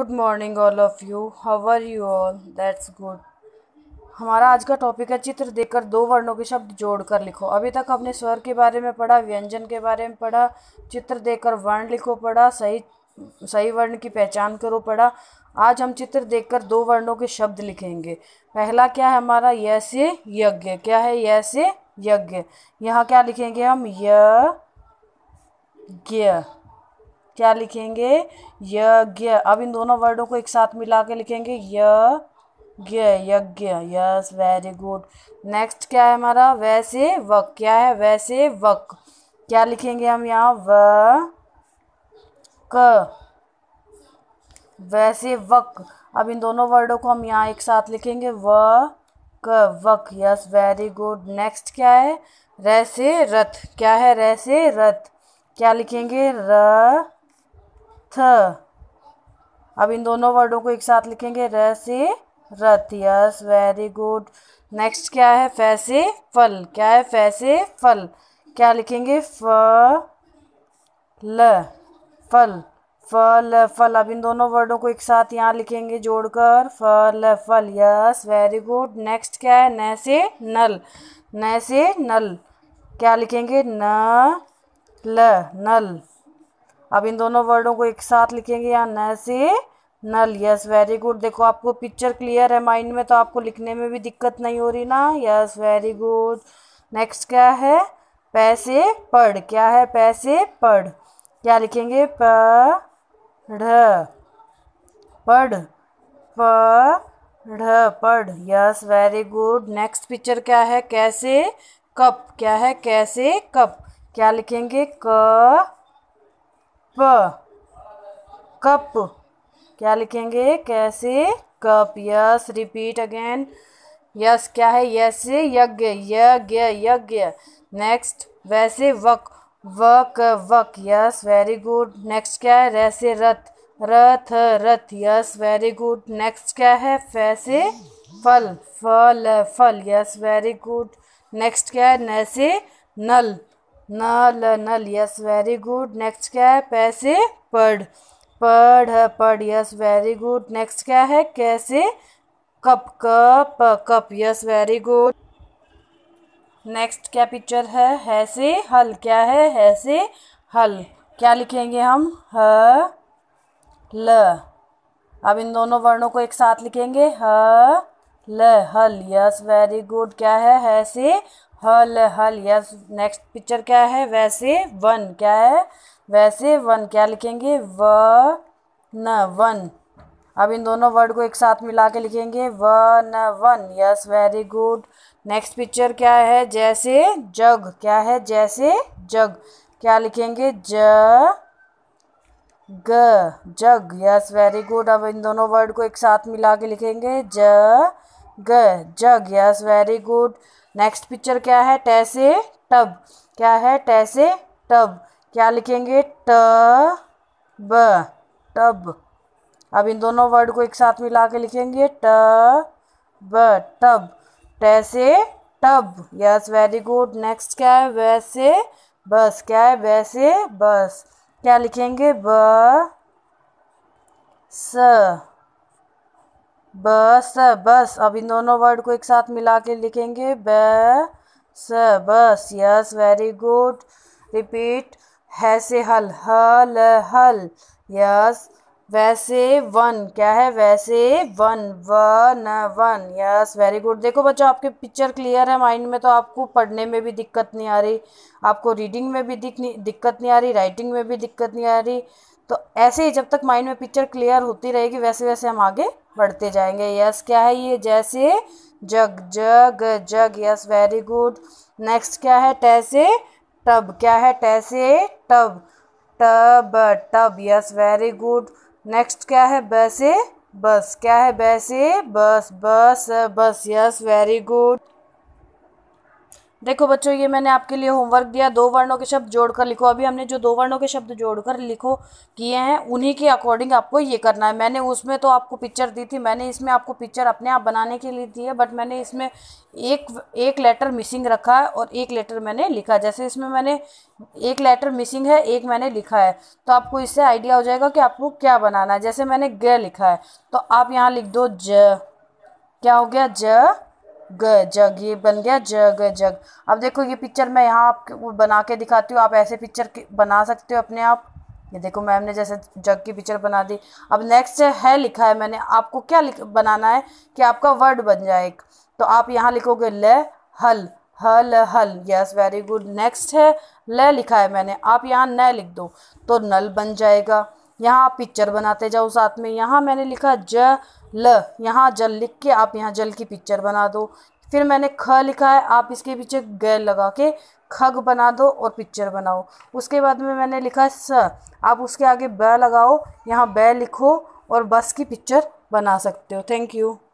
good morning all of you how are you all that's good हमारा आज का topic है चित्र देखकर दो वर्णों के शब्द जोड़कर लिखो अभी तक हमने स्वर के बारे में पढ़ा व्यंजन के बारे में पढ़ा चित्र देखकर वर्ण लिखो पढ़ा सही सही वर्ण की पहचान करो पढ़ा आज हम चित्र देखकर दो वर्णों के शब्द लिखेंगे पहला क्या है हमारा य से यज्ञ क्या है य से यज्ञ यहाँ क्या लिखेंगे हम यज्ञ क्या लिखेंगे यज्ञ अब इन दोनों वर्डों को एक साथ मिला के लिखेंगे यज्ञ यज्ञ यस वेरी गुड नेक्स्ट क्या है हमारा वैसे वक क्या है वैसे वक क्या लिखेंगे हम यहाँ व क वैसे वक अब इन दोनों वर्डों को हम यहाँ एक साथ लिखेंगे व क वक यस वेरी गुड नेक्स्ट क्या है रैसे रथ क्या है रैसे रथ क्या लिखेंगे र अब इन दोनों वर्डों को एक साथ लिखेंगे र से रथ यस वेरी गुड नेक्स्ट क्या है फैसे फल क्या है फैसे फल क्या लिखेंगे फ ल फल फल फल अब इन दोनों वर्डों को एक साथ यहाँ लिखेंगे जोड़कर फल फल यस वेरी गुड नेक्स्ट क्या है न से नल न से नल क्या लिखेंगे न ल नल अब इन दोनों वर्डों को एक साथ लिखेंगे यहाँ न से नल यस वेरी गुड देखो आपको पिक्चर क्लियर है माइंड में तो आपको लिखने में भी दिक्कत नहीं हो रही ना यस वेरी गुड नेक्स्ट क्या है पैसे पढ़ क्या है पैसे पढ़ क्या लिखेंगे पढ़ पढ़ प पढ़ yes very good next picture क्या है कैसे कप क्या है कैसे कप क्या लिखेंगे क कप कप क्या लिखेंगे कैसे cup yes repeat again yes क्या है यस यज्ञ यज्ञ यज्ञ नेक्स्ट वैसे वक वक वक यस वेरी गुड नेक्स्ट क्या है रैसे रथ रथ रथ यस वेरी गुड नेक्स्ट क्या है फैसे फल फल फल यस वेरी गुड नेक्स्ट क्या है नैसे नल नल नल यस वेरी गुड नेक्स्ट क्या है पैसे पढ़ पढ़ पढ़ यस वेरी गुड नेक्स्ट क्या है कैसे cup cup cup yes very good next क्या पिक्चर है हैसे हल क्या है हैसे हल क्या लिखेंगे हम ह ल अब इन दोनों वर्णों को एक साथ लिखेंगे ह ल हल यस वेरी गुड क्या है हैसे हल हल यस नेक्स्ट पिक्चर क्या है वैसे वन क्या है वैसे वन क्या लिखेंगे व न वन अब इन दोनों वर्ड को एक साथ मिला के लिखेंगे व न वन yes very good next picture क्या है जैसे जग क्या है जैसे जग क्या लिखेंगे ज ग जग यस वेरी गुड अब इन दोनों वर्ड को एक साथ मिला के लिखेंगे ज ग jug yes very good next picture क्या है टैसे टब क्या है टैसे टब क्या लिखेंगे ट ब टब अब इन दोनों वर्ड को एक साथ मिला के लिखेंगे ट ब टब टैसे tub yes very good next क्या है वैसे बस क्या है वैसे बस क्या लिखेंगे ब स बस बस अब इन दोनों वर्ड को एक साथ मिला के लिखेंगे ब स बस यस वेरी गुड रिपीट है से हल हल हल यस वैसे वन क्या है वैसे वन वन वन यस वेरी गुड देखो बच्चों आपके पिक्चर क्लियर है माइंड में तो आपको पढ़ने में भी दिक्कत नहीं आ रही आपको रीडिंग में भी दिक दिक्कत नहीं आ रही राइटिंग में भी दिक्कत नहीं आ रही तो ऐसे ही जब तक माइंड में पिक्चर क्लियर होती रहेगी वैसे वैसे हम आगे बढ़ते जाएंगे यस क्या है ये जैसे jug jug jug yes very good next क्या है टैसे टब क्या है टैसे tub tub tub yes very good next क्या है बैसे बस क्या है बैसे बस बस बस यस वेरी गुड देखो बच्चों ये मैंने आपके लिए होमवर्क दिया दो वर्णों के शब्द जोड़कर लिखो अभी हमने जो दो वर्णों के शब्द जोड़कर लिखो किए हैं उन्हीं के अकॉर्डिंग आपको ये करना है मैंने उसमें तो आपको पिक्चर दी थी मैंने इसमें आपको पिक्चर अपने आप बनाने के लिए दी है बट मैंने इसमें एक एक लेटर मिसिंग रखा है और एक लेटर मैंने लिखा जैसे इसमें मैंने एक लेटर मिसिंग है एक मैंने लिखा है तो आपको इससे आइडिया हो जाएगा कि आपको क्या बनाना है जैसे मैंने ग लिखा है तो आप यहाँ लिख दो ज क्या हो गया ज ग जग ये बन गया जग जग अब देखो ये पिक्चर मैं यहाँ आपको बना के दिखाती हूँ आप ऐसे पिक्चर बना सकते हो अपने आप ये देखो मैम ने जैसे जग की पिक्चर बना दी अब नेक्स्ट है लिखा है मैंने आपको क्या बनाना है कि आपका वर्ड बन जाए एक तो आप यहाँ लिखोगे ल हल हल हल यस वेरी गुड नेक्स्ट है ल लिखा है मैंने आप यहाँ न लिख दो तो नल बन जाएगा यहाँ आप पिक्चर बनाते जाओ साथ में यहाँ मैंने लिखा ज ल यहाँ जल लिख के आप यहाँ जल की पिक्चर बना दो फिर मैंने ख लिखा है आप इसके पीछे ग लगा के खग बना दो और पिक्चर बनाओ उसके बाद में मैंने लिखा स आप उसके आगे ब लगाओ यहाँ ब लिखो और बस की पिक्चर बना सकते हो थैंक यू